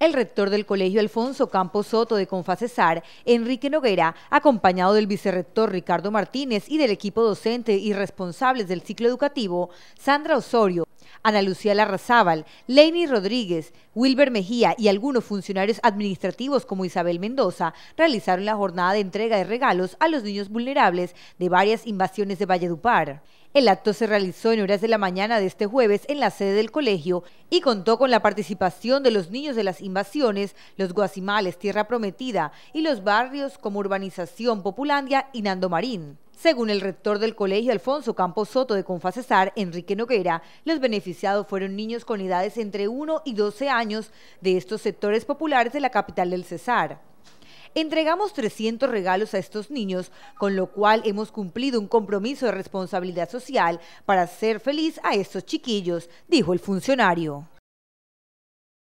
El rector del colegio Alfonso Campos Soto de Confacesar, Enrique Noguera, acompañado del vicerrector Ricardo Martínez y del equipo docente y responsables del ciclo educativo, Sandra Osorio, Ana Lucía Larrazábal, Leni Rodríguez, Wilber Mejía y algunos funcionarios administrativos como Isabel Mendoza realizaron la jornada de entrega de regalos a los niños vulnerables de varias invasiones de Valledupar. El acto se realizó en horas de la mañana de este jueves en la sede del colegio y contó con la participación de los niños de las invasiones, los guasimales Tierra Prometida y los barrios como Urbanización Populandia y Nando Marín. Según el rector del colegio Alfonso Campos Soto de Confacesar, Enrique Noguera, los beneficiados fueron niños con edades entre 1 y 12 años de estos sectores populares de la capital del Cesar. Entregamos 300 regalos a estos niños, con lo cual hemos cumplido un compromiso de responsabilidad social para hacer feliz a estos chiquillos, dijo el funcionario.